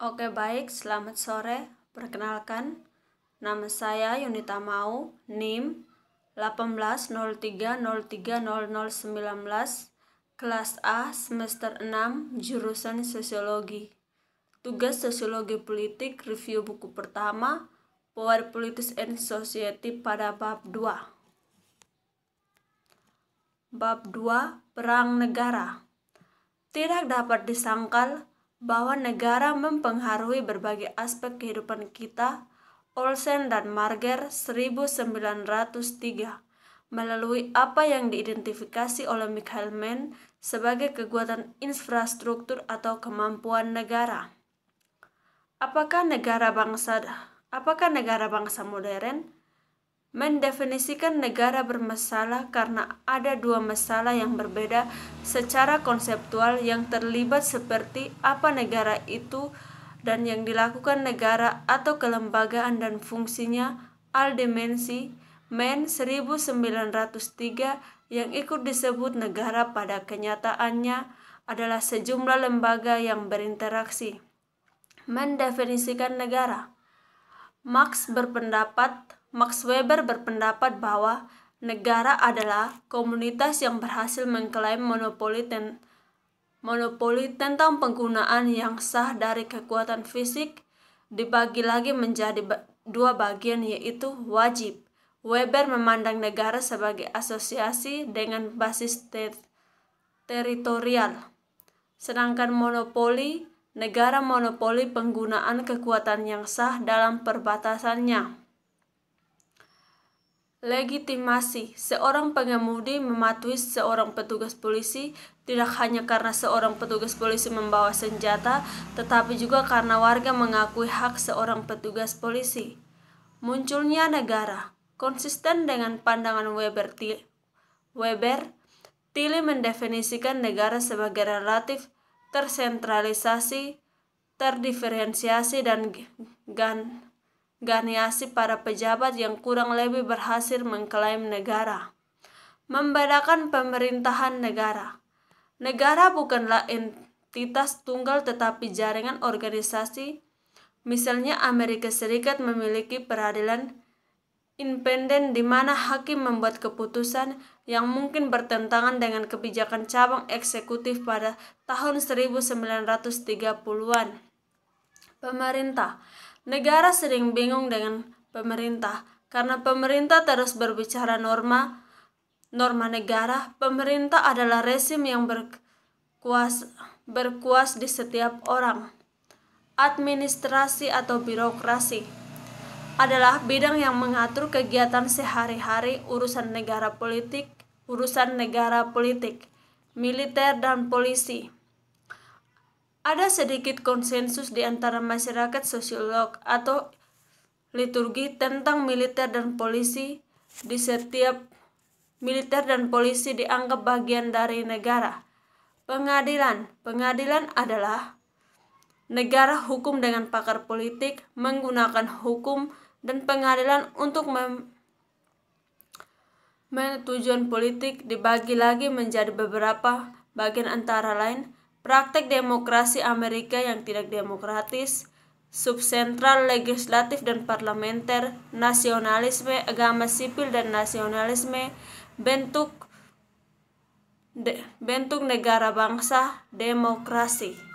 Oke baik, selamat sore. Perkenalkan, nama saya Yunita Mau, NIM 18030300019, kelas A semester 6, jurusan Sosiologi. Tugas Sosiologi Politik Review Buku Pertama, Power Politics and Society pada bab 2. Bab 2, Perang Negara. Tidak dapat disangkal bahwa negara mempengaruhi berbagai aspek kehidupan kita, Olsen dan Marger 1903 melalui apa yang diidentifikasi oleh Michael Mann sebagai kekuatan infrastruktur atau kemampuan negara. Apakah negara bangsa apakah negara bangsa modern? mendefinisikan negara bermasalah karena ada dua masalah yang berbeda secara konseptual yang terlibat seperti apa negara itu dan yang dilakukan negara atau kelembagaan dan fungsinya Aldemensi Men 1903 yang ikut disebut negara pada kenyataannya adalah sejumlah lembaga yang berinteraksi mendefinisikan negara Marx berpendapat, Max Weber berpendapat bahwa negara adalah komunitas yang berhasil mengklaim monopoli ten, monopoli tentang penggunaan yang sah dari kekuatan fisik dibagi lagi menjadi dua bagian yaitu wajib. Weber memandang negara sebagai asosiasi dengan basis teritorial, sedangkan monopoli negara monopoli penggunaan kekuatan yang sah dalam perbatasannya. Legitimasi seorang pengemudi mematuhi seorang petugas polisi tidak hanya karena seorang petugas polisi membawa senjata, tetapi juga karena warga mengakui hak seorang petugas polisi. Munculnya negara konsisten dengan pandangan Weber, Weber Tilly mendefinisikan negara sebagai relatif tersentralisasi, terdiferensiasi, dan gan ganiasi para pejabat yang kurang lebih berhasil mengklaim negara. Membedakan pemerintahan negara. Negara bukanlah entitas tunggal tetapi jaringan organisasi. Misalnya Amerika Serikat memiliki peradilan independen di mana hakim membuat keputusan yang mungkin bertentangan dengan kebijakan cabang eksekutif pada tahun 1930-an. Pemerintah Negara sering bingung dengan pemerintah karena pemerintah terus berbicara norma norma negara. Pemerintah adalah resim yang berkuas berkuas di setiap orang. Administrasi atau birokrasi adalah bidang yang mengatur kegiatan sehari-hari urusan negara politik, urusan negara politik, militer dan polisi. Ada sedikit konsensus di antara masyarakat sosiolog atau liturgi tentang militer dan polisi di setiap militer dan polisi dianggap bagian dari negara. Pengadilan, pengadilan adalah negara hukum dengan pakar politik menggunakan hukum dan pengadilan untuk mem politik dibagi lagi menjadi beberapa bagian antara lain praktek demokrasi Amerika yang tidak demokratis, subsentral legislatif dan parlementer, nasionalisme, agama sipil dan nasionalisme, bentuk de, bentuk negara bangsa, demokrasi.